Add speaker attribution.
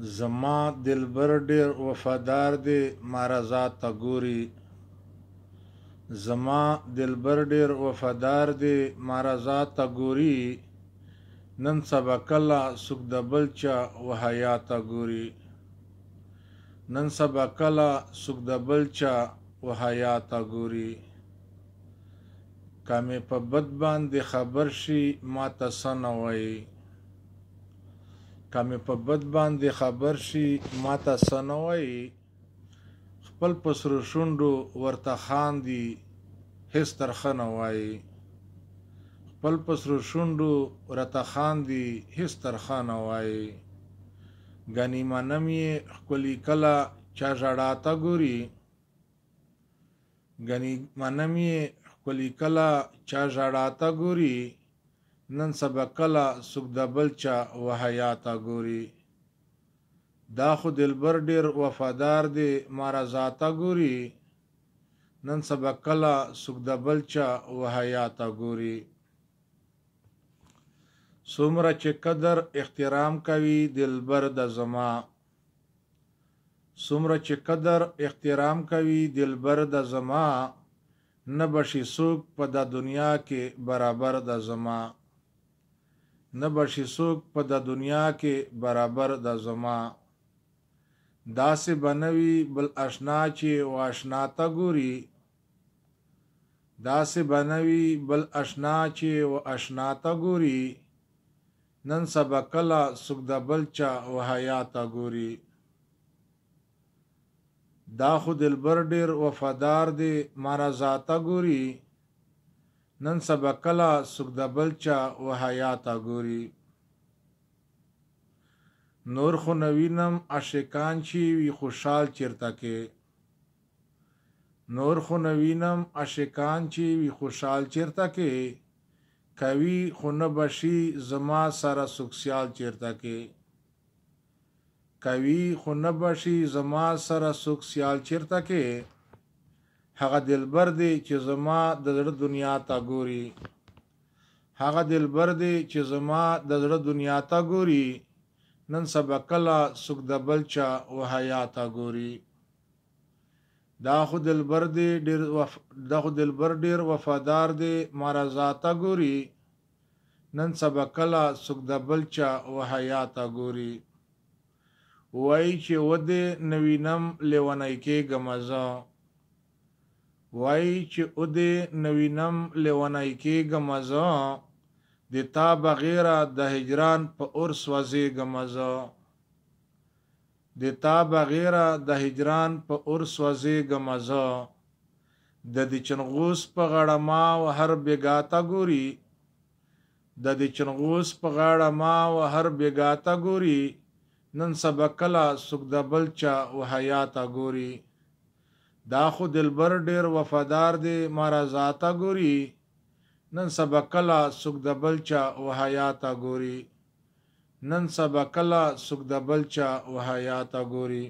Speaker 1: زما دلبر ډیر وفادار دی مارزا تګوري زما دلبر ډیر وفادار دی مارزا تګوري نن سبا کله سګ د بلچا وحیا تګوري نن سبا کله سګ د بلچا وحیا تګوري کامه په بد باندې خبر شي ما تسنوي کمې په بد باندې خبر شي ماته سنوي خپل پسر شوندو ورته خان دي هیڅ ترخه نه وای خپل پسر شوندو ورته خان دي هیڅ ترخه نه وای غنی منمي خپل کلا چا ژړا تا ګوري غنی منمي خپل کلا چا ژړا تا ګوري نن سبا کله سوک د بل چا وحیا تا ګوري دا خو دلبر ډیر وفادار دی مارا ذاتا ګوري نن سبا کله سوک د بل چا وحیا تا ګوري څومره چې قدر احترام کوي دلبر د زما څومره چې قدر احترام کوي دلبر د زما نه بشي څوک په د دنیا کې برابر د زما نه بشي څوک په د دنیا کې برابر د زما داسې بنوي بل آشنا چې واشنا ته ګوري داسې بنوي بل آشنا چې و آشنا ته ګوري نن سبا کله څوک د بل چا وحیا ته ګوري دا خو دلبر ډیر وفادار دی مارا ذاته ګوري نن سبا کله سګ د بلچا او حیات ګوري نور خو نوینم عاشقان چی وی خوشحال چیرته کې نور خو نوینم عاشقان چی وی خوشحال چیرته کې کوي خو نه بشي زما سره سکسیال چیرته کې کوي خو نه بشي زما سره سکسیال چیرته کې هغه دلبر دی چې زما د زړه دنیا تا ګوري هغه دلبر دی چې زما د زړه دنیا تا ګوري نن سبا کلا سګ د بلچا او حیا تا ګوري دا خو دلبر دی ډیر وف... دا خو دلبر ډیر وفادار دی مرزا تا ګوري نن سبا کلا سګ د بلچا او حیا تا ګوري وای چې ودې نوینم لیونای کې غمزه وای چې او دې نوینم لېونای کېږم زه د تا بغیره د هجران په اور سوځېږم زه د تا بغیره د هجران په اور سوځېږم زه د دې چنغوس په غړه ما او هر بیګاتا ګوري د دې چنغوس په غاړه ما او هر بیګاتا ګوري نن سبا کلا سګ د بلچا او حیاتا ګوري دا خو دلبر ډیر وفادار دی مارا ذاتا ګوري نن سبا کلا سګ د بلچا او حیاتا ګوري نن سبا کلا سګ د بلچا او حیاتا ګوري